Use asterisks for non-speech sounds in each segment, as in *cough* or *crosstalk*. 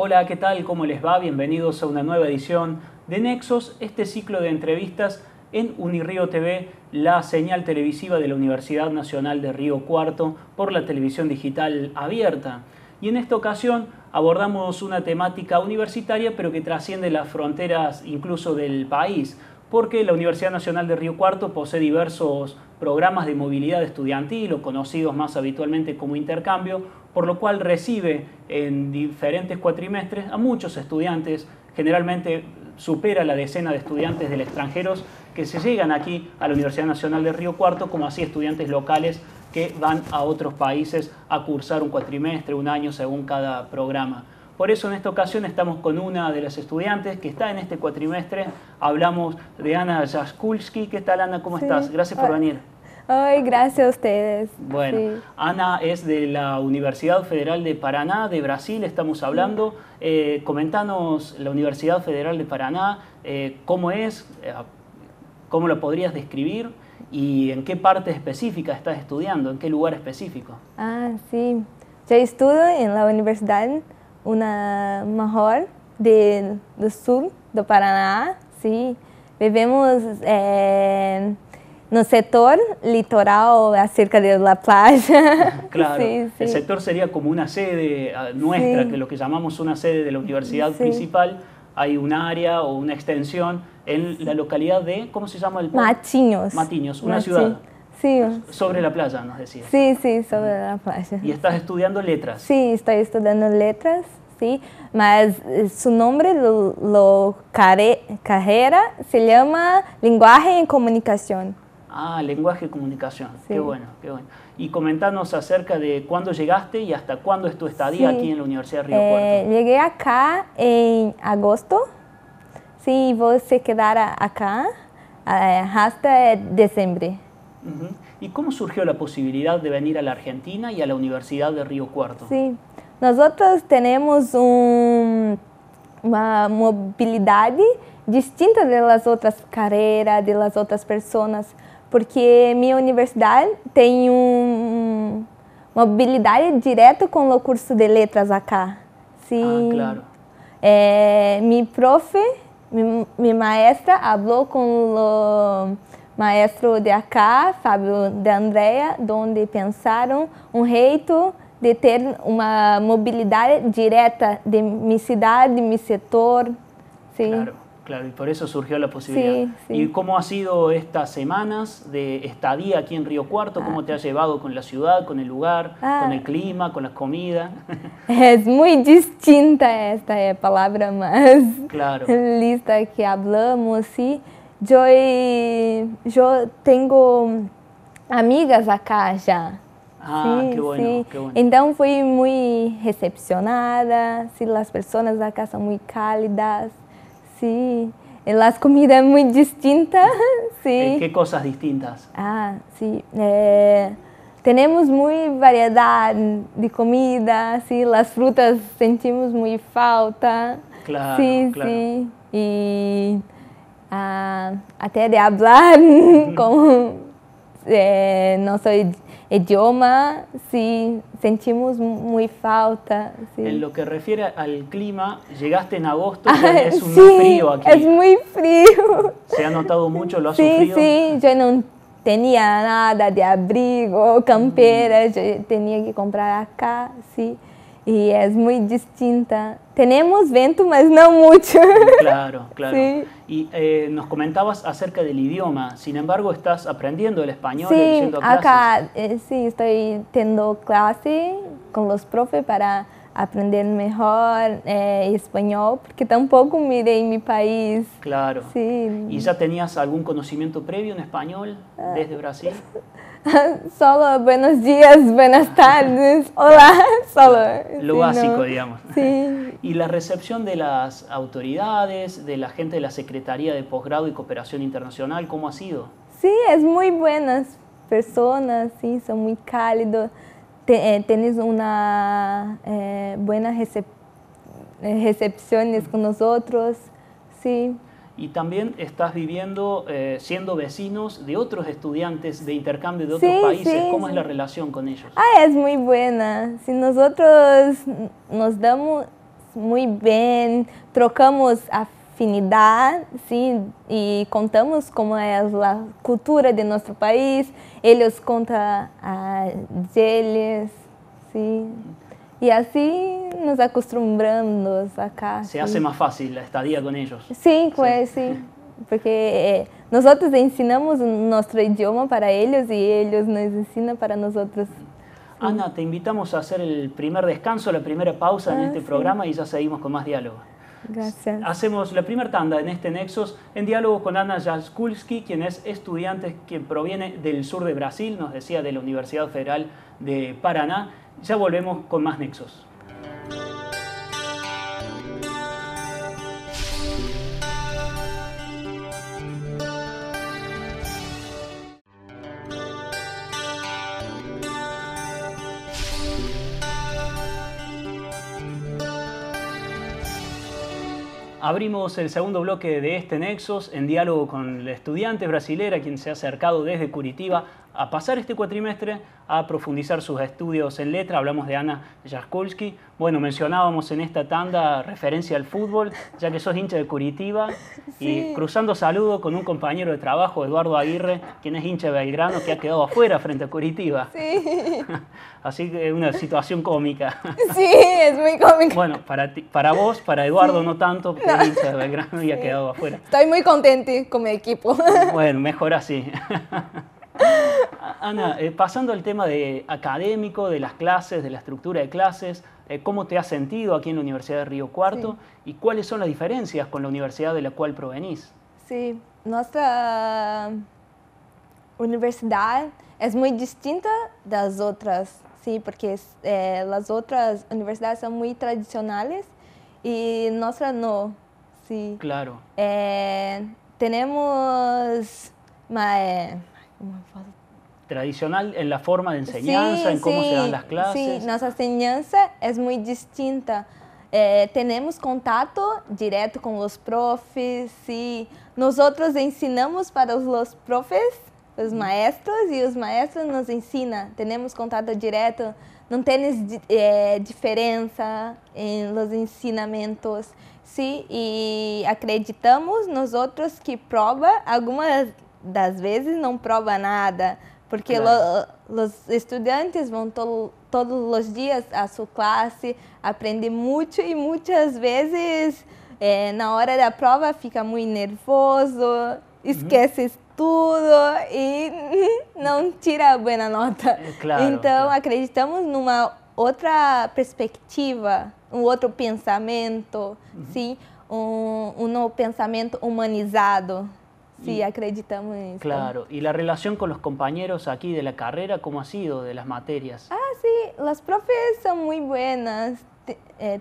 Hola, ¿qué tal? ¿Cómo les va? Bienvenidos a una nueva edición de Nexos, este ciclo de entrevistas en Unirío TV, la señal televisiva de la Universidad Nacional de Río Cuarto por la televisión digital abierta. Y en esta ocasión abordamos una temática universitaria pero que trasciende las fronteras incluso del país porque la Universidad Nacional de Río Cuarto posee diversos programas de movilidad estudiantil o conocidos más habitualmente como intercambio, por lo cual recibe en diferentes cuatrimestres a muchos estudiantes, generalmente supera la decena de estudiantes del extranjero que se llegan aquí a la Universidad Nacional de Río Cuarto, como así estudiantes locales que van a otros países a cursar un cuatrimestre, un año según cada programa. Por eso en esta ocasión estamos con una de las estudiantes que está en este cuatrimestre. Hablamos de Ana Jaskulski. ¿Qué tal, Ana? ¿Cómo estás? Gracias por venir. Ay, gracias a ustedes. Bueno, Ana es de la Universidad Federal de Paraná, de Brasil, estamos hablando. Eh, la Universidad Federal de Paraná, eh, cómo es, eh, cómo lo podrías describir y en qué parte específica estás estudiando, en qué lugar específico. Ah, sí. Yo estudio en la Universidad una mejor del, sur de Paraná, sí. Vivimos en eh, un sector litoral, acerca de la playa. Ah, *laughs* claro, el sector sería como una sede ah, nuestra, que lo que llamamos una sede de la universidad principal. Hay un área o una extensión en la localidad de, ¿cómo se llama el pueblo? Matiños. Matiños, una ciudad. Sí. Sobre la playa, nos decía. Sí, sí, sobre la playa. ¿Y estás estudiando letras? Sí, estoy estudiando letras ¿sí? Mas eh, su nombre, lo, carrera, se llama Lenguaje en Comunicación. Ah, lenguaje y comunicación. Qué bueno, qué bueno. Y comentanos acerca de cuándo llegaste y hasta cuándo es tu estadía aquí en la Universidad de Río eh, Cuarto. Llegué acá en agosto. Sí, vos a quedara acá eh, hasta diciembre. ¿Y cómo surgió la posibilidad de venir a la Argentina y a la Universidad de Río Cuarto? Sí, Nós outras temos um, uma mobilidade distinta das outras carreiras, das outras pessoas, porque minha universidade tem um, uma mobilidade direta com o curso de letras acá. Sim. Ah, claro. É, mi prof, mi, maestra, falou com o maestro de acá, Fábio de Andrea, onde pensaram um reito de tener una movilidad directa de mi ciudad, de mi sector. ¿sí? Claro, claro, y por eso surgió la posibilidad. Sí, sí. ¿Y cómo ha sido estas semanas de estadía aquí en Río Cuarto? ¿Cómo ah. te ha llevado con la ciudad, con el lugar, ah. con el clima, con las comidas? *laughs* *laughs* Es muy distinta esta eh, palabra más claro. *laughs* lista que hablamos, ¿sí? Yo, yo tengo amigas acá ya. Ah, qué bueno, Então fui muy recepcionada, las personas de acá son muy cálidas, sí las comidas muy distintas, *laughs* sí. Eh, ¿Qué cosas distintas? Ah, sí, Eh, temos variedad de comida, sí. las frutas sentimos muy falta. Claro, Sí, claro. Ah, até de hablar, *laughs* con Eh, soy idioma, sí, sentimos muy falta. En lo que refiere al clima, llegaste en agosto, *laughs* y es muy frío aquí. es muy frío. ¿Se ha notado mucho? ¿Lo ha sufrido? Sí, yo no tenía nada de abrigo, campera, yo tenía que comprar acá, sí y es muy distinta. Tenemos vento, pero no mucho. Claro, *laughs* claro. Y eh, nos comentabas acerca del idioma, sin embargo, estás aprendiendo el español. Sí, acá eh, sí, estoy teniendo clase con los profes para Aprender mejor eh, español porque porque tampoco en mi país. Claro. Sí. ¿Y ya tenías algún conocimiento previo en español ah. desde Brasil? *laughs* solo buenos días, buenas tardes, *laughs* hola, solo. Lo básico, digamos. Sí. *laughs* Y la recepción de las autoridades, de la gente de la Secretaría de Posgrado y Cooperación Internacional, ¿cómo ha sido? Sí, es muy buenas personas, sí, son muy cálidos. Eh, tienes una eh, buena eh, recepciones con nosotros, sí. Y también estás viviendo, siendo vecinos de otros estudiantes de intercambio de otros países. ¿Cómo es la relación con ellos? Ah, es muy buena. Si nosotros nos damos muy bien, trocamos afectos y sí, y contamos cómo es la cultura de nuestro país. ellos contan a ellos, sí, Y así nos acostumbramos acá. Se hace más fácil la estadía con ellos. Sí, pues sí. Porque eh, nosotros enseñamos nuestro idioma para ellos y ellos nos enseñan para nosotros. Ana, te invitamos a hacer el primer descanso, la primera pausa en ah, este programa y ya seguimos con más diálogo. Gracias. Hacemos la primera tanda en este Nexos en diálogo con Ana Jaskulski, quien es estudiante que proviene del sur de Brasil, nos decía de la Universidad Federal de Paraná. Ya volvemos con más Nexos. Abrimos el segundo bloque de este Nexos en diálogo con la estudiante brasilera quien se ha acercado desde Curitiba a pasar este cuatrimestre a profundizar sus estudios en letra. Hablamos de Ana Jaskolski. Bueno, mencionábamos en esta tanda referencia al fútbol, ya que sos hincha de Curitiba. Y cruzando saludo con un compañero de trabajo, Eduardo Aguirre, quien es hincha de Belgrano, que ha quedado afuera frente a Curitiba. Sí. *laughs* Así que una situación cómica. *laughs* Sí, es muy cómica. Bueno, para, para vos, para Eduardo no tanto, porque es hincha de Belgrano y ha quedado afuera. Estoy muy contente con mi equipo. Bueno, mejor así. *laughs* Ana, eh, pasando al tema de académico, de las clases, de la estructura de clases, eh, ¿cómo te has sentido aquí en la Universidad de Río Cuarto y cuáles son las diferencias con la universidad de la cual provenís? Sí, nuestra universidad es muy distinta de las otras, sí, porque eh, las otras universidades son muy tradicionales y nuestra no, sí. Claro. tenemos... tradicional em la forma de enseñanza, sí, en cómo se dan las clases. Sí, nossa enseñanza é muito distinta. É, eh, temos contato direto com os profs e nós enseñamos ensinamos para os profs, os maestros e os maestros nos ensina. Temos contato direto, não temos é, eh, diferença em los ensinamentos. Sim, e acreditamos nos que prova algunas das vezes não prova nada, porque lo, os estudantes vão to, todos os dias à sua classe, aprendem muito e muitas vezes é, na hora da prova fica muito nervoso, esquece uhum. tudo e *laughs* não tira a boa nota. Claro, então, claro. acreditamos numa outra perspectiva, um outro pensamento, uhum. sim, um, um pensamento humanizado. Sí, acreditamos en eso. Claro, y la relación con los compañeros aquí de la carrera, ¿cómo ha sido de las materias? Ah, sí, las profes son muy buenas, eh,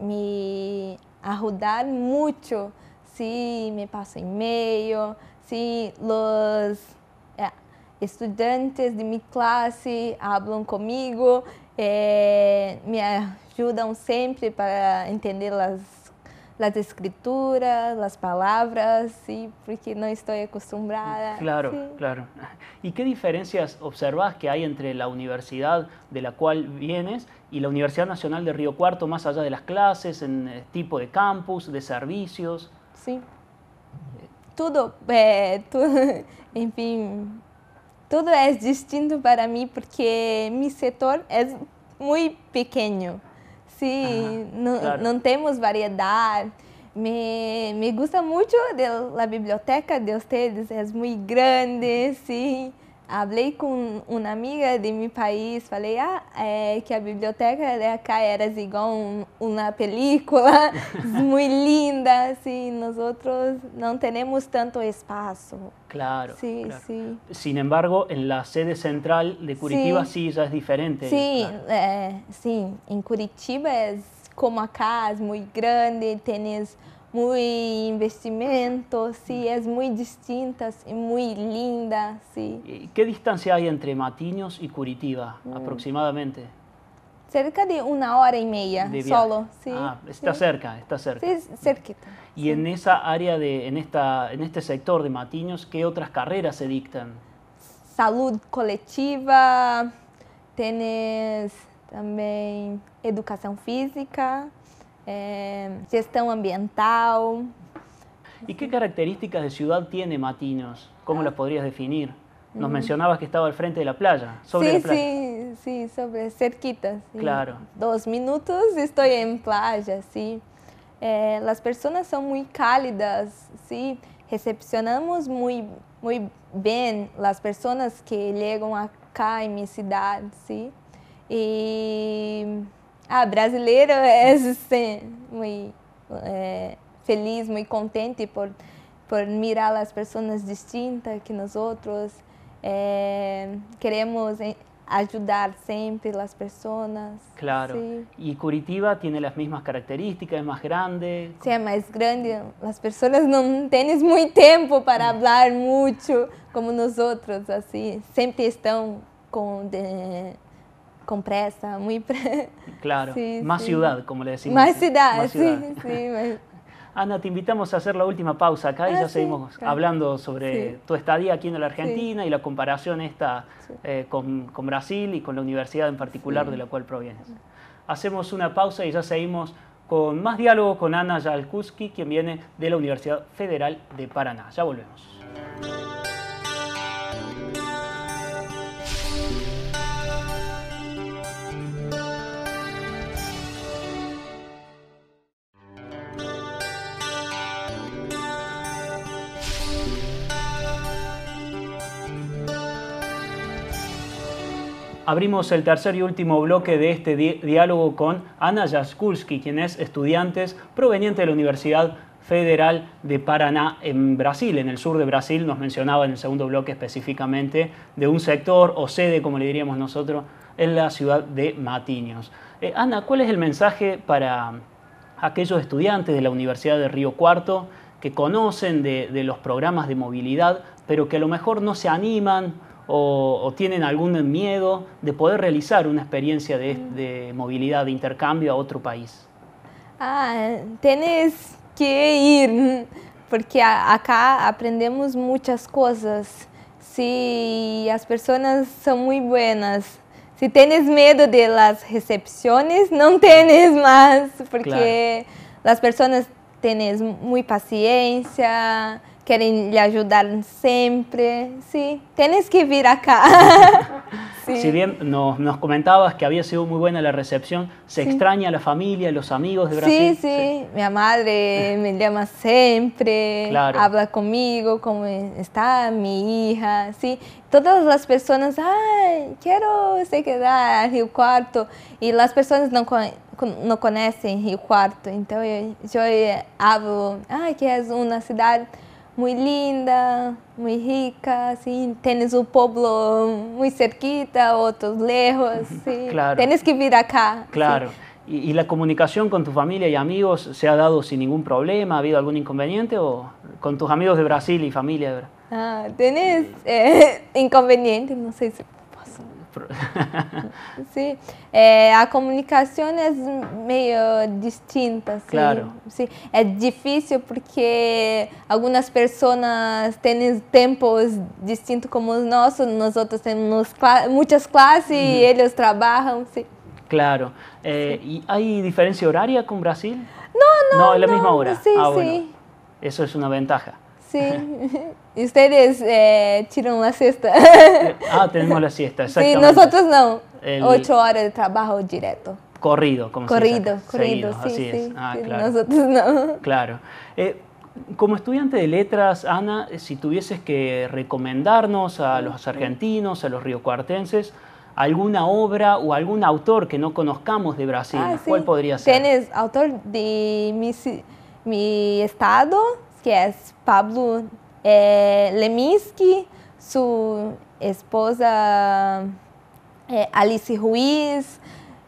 me ayudar mucho, sí, me pasan en medio. sí, los eh, estudiantes de mi clase hablan conmigo, eh, me ayudan siempre para entender las las escrituras, las palabras, ¿sí? porque no estoy acostumbrada. Claro, claro. *laughs* ¿Y qué diferencias observas que hay entre la universidad de la cual vienes y la Universidad Nacional de Río Cuarto, más allá de las clases, en eh, tipo de campus, de servicios? Sí. Todo, eh, *laughs* todo en fin, todo es distinto para mí porque mi sector es muy pequeño. sí, não no, claro. temos variedade. Me, me gusta muito de la biblioteca de vocês, é muito grande, sim falei com uma amiga de meu país, falei ah, é, que a biblioteca de acá era assim, igual um, uma película, *laughs* muito linda, assim, nós outros não temos tanto espaço. Claro. Sí, claro. sí. Sin embargo, en la sede central de Curitiba sí, sí ya es diferente. Sí, claro. eh, sí, en Curitiba es como acá, es muy grande, tienes muy investimento, sí, mm. es muy distintas y muy linda, sí. ¿Qué distancia hay entre Matiños y Curitiba mm. aproximadamente? Cerca de una hora y media solo, ah, sí. Ah, está cerca, está cerca. Sí, cerquita. Y en esa área de, en en este sector de Matiños, ¿qué otras carreras se dictan? Salud colectiva, tenés también educación física gestión em, ambiental. ¿Y qué características de ciudad tiene Matinos? ¿Cómo ah. las podrías definir? Nos mm. mencionabas que estaba al frente de la playa, sobre sí, la playa. Sí, sí, sobre cerquitas. Claro. Dos minutos estoy en playa, sí. Eh, las personas son muy cálidas, sí. Recepcionamos muy, muy bien las personas que llegan acá en mi ciudad, sí. Y ah, brasileiro é muito é, feliz, muito contente por, por mirar as pessoas distintas que nós outros. É, queremos ajudar sempre as pessoas Claro. e Curitiba tem as mesmas características, é mais grande. Sim, é mais grande. as pessoas não têm muito tempo para falar mm. muito como nós así. Siempre están con de, compresa presa, muy presa. Claro, más ciudad, como le decimos. Más ciudad, sí, *laughs* Ana, te invitamos a hacer la última pausa acá y ah, ya seguimos hablando sobre tu estadía aquí en la Argentina y la comparación esta eh, con, con, Brasil y con la universidad en particular de la cual provienes. Hacemos una pausa y ya seguimos con más diálogo con Ana Jalkuski, quien viene de la Universidad Federal de Paraná. Ya volvemos. abrimos el tercer y último bloque de este diálogo con Ana Jaskulski, quien es estudiante proveniente de la Universidad Federal de Paraná en Brasil, en el sur de Brasil, nos mencionaba en el segundo bloque específicamente de un sector o sede, como le diríamos nosotros, en la ciudad de Matiños. Eh, Ana, ¿cuál es el mensaje para aquellos estudiantes de la Universidad de Río Cuarto que conocen de, de los programas de movilidad, pero que a lo mejor no se animan o, tienen algún miedo de poder realizar una experiencia mm. de, movilidad, de intercambio a otro país? Ah, tienes que ir, porque acá aprendemos muchas cosas. Si las personas son muy buenas, si tienes miedo de las recepciones, no *laughs* tienes más, porque las personas tienen muy paciencia, Quieren ayudar siempre, Sí, tienes que vivir acá. *laughs* sí. Si bien nos, comentabas que había sido muy buena la recepción, ¿se extraña la familia, los amigos de Brasil? Sí, sí, mi madre me llama siempre, claro. habla conmigo, cómo está mi hija, sí. Todas las personas, ay, quiero se quedar Río Cuarto. Y las personas no no Río Rio Entonces yo hablo ay, que es una ciudad muy linda, muy rica, sí, tienes un pueblo muy cerquita, otros lejos, sí. Claro. Tienes que vivir acá. Claro. ¿Y, la comunicación con tu familia y amigos se ha dado sin ningún problema? ¿Ha habido algún inconveniente o con tus amigos de Brasil y familia de Ah, tienes eh, *laughs* no sé si sí, *laughs* é, a comunicação é meio distinta. Assim. sim Claro. Sí. É difícil porque algumas pessoas têm tempos distintos como os nossos, nós outros temos cla muitas classes uhum. e eles trabalham. sim Claro. É, eh, há diferença horária com Brasil? não não Não, é a mesma hora. Sí, ah, sí. Bueno, eso ventaja. Sí. *laughs* ¿Y ustedes eh, tiran la siesta? *laughs* ah, tenemos la siesta, exactamente. Sí, nosotros no. Ocho horas de trabajo directo. Corrido, como corrido, se dice. Corrido, corrido, sí, así sí, es. Ah, claro. Nosotros no. Claro. Eh, como estudiante de letras, Ana, eh, si tuvieses que recomendarnos a los argentinos, a los riocuartenses, alguna obra o algún autor que no conozcamos de Brasil, ah, ¿cuál podría ser? Tienes autor de mi, mi estado, que é Pablo é, Leminski, sua esposa é, Alice Ruiz.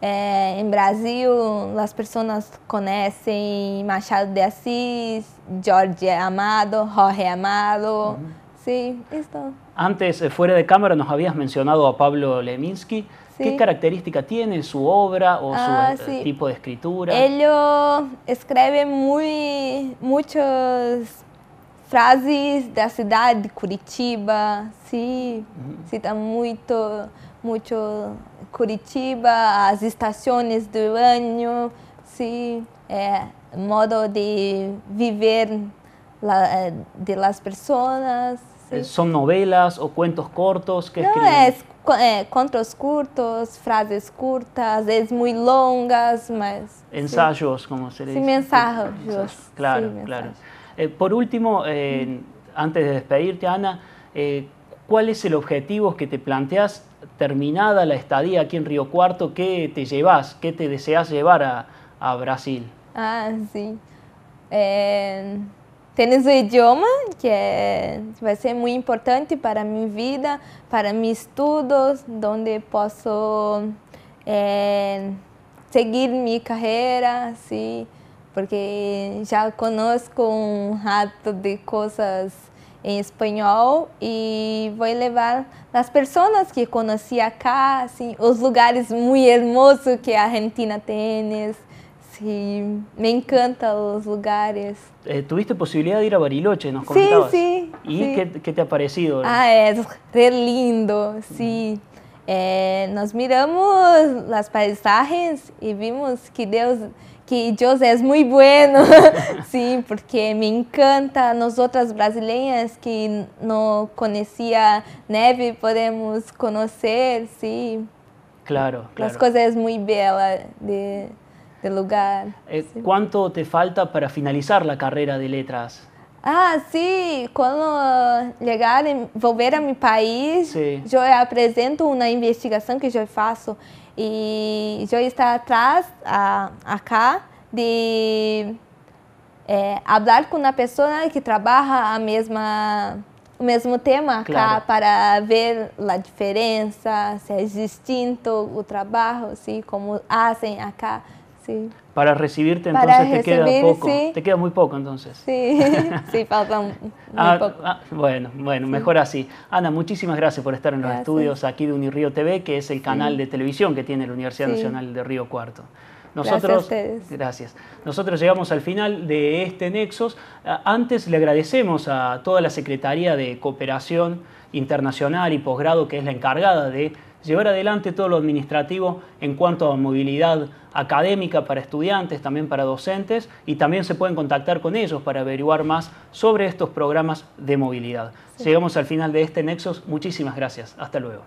É, em Brasil, as pessoas conhecem Machado de Assis, Jorge Amado, Jorge Amado. Uhum. Sí, esto. Antes, eh, fuera de cámara, nos habías mencionado a Pablo Leminski. ¿Qué característica tiene su obra o su ah, eh, tipo de escritura? Él escribe muy, muchas frases de la ciudad de Curitiba. Sí, cita mucho, Curitiba, las estaciones del año, sí, eh, modo de vivir de las personas. Eh, ¿Son novelas o cuentos cortos que no Es eh, cuentos cortos, frases cortas, es muy longas, más... Ensayos, como se le dice. Sí, mensajes. Claro, claro. Eh, por último, antes de despedirte, Ana, ¿cuál es el objetivo que te planteas terminada la estadía aquí en Río Cuarto? ¿Qué te llevas? ¿Qué te deseas llevar a, a Brasil? Ah, sí. tenho o é idioma, que é, vai ser muito importante para minha vida, para meus estudos, onde posso é, seguir minha carreira, assim, porque já conosco um rato de coisas em espanhol e vou levar as pessoas que conheci cá, assim, os lugares muito hermosos que a Argentina tem, Sí, me encantan los lugares. Eh, Tuviste posibilidad de ir a Bariloche, nos comentabas. Sí, sí. ¿Y Qué, te ha parecido? Ah, es re lindo, sí. Eh, nos miramos las paisajes y vimos que Dios, que Dios es muy bueno, *laughs* sí, porque me encanta. Nosotras brasileñas que no conocía nieve podemos conocer, sí. Claro, claro. Las cosas muy bellas de de lugar. Eh, sí. ¿Cuánto te falta para finalizar la carrera de letras? Ah, sí, cuando llegar, volver a mi país, sí. yo presento una investigación que yo hago y yo está atrás, a, acá, de eh, hablar con una persona que trabaja a misma o mesmo tema acá claro. para ver a diferença, se é distinto o trabalho, assim, como fazem acá. Para recibirte entonces te queda poco, te queda muy poco entonces. Sí, *laughs* sí, falta muy *laughs* ah, poco. Ah, bueno, bueno, mejor así. Ana, muchísimas gracias por estar en los estudios aquí de Unirío TV, que es el canal de televisión que tiene la Universidad Nacional de Río Cuarto. Nosotros, gracias, a gracias, Nosotros llegamos al final de este Nexos. Ah, antes le agradecemos a toda la Secretaría de Cooperación Internacional y Posgrado, que es la encargada de llevar adelante todo lo administrativo en cuanto a movilidad académica para estudiantes, también para docentes, y también se pueden contactar con ellos para averiguar más sobre estos programas de movilidad. Llegamos al final de este nexo. Muchísimas gracias. Hasta luego.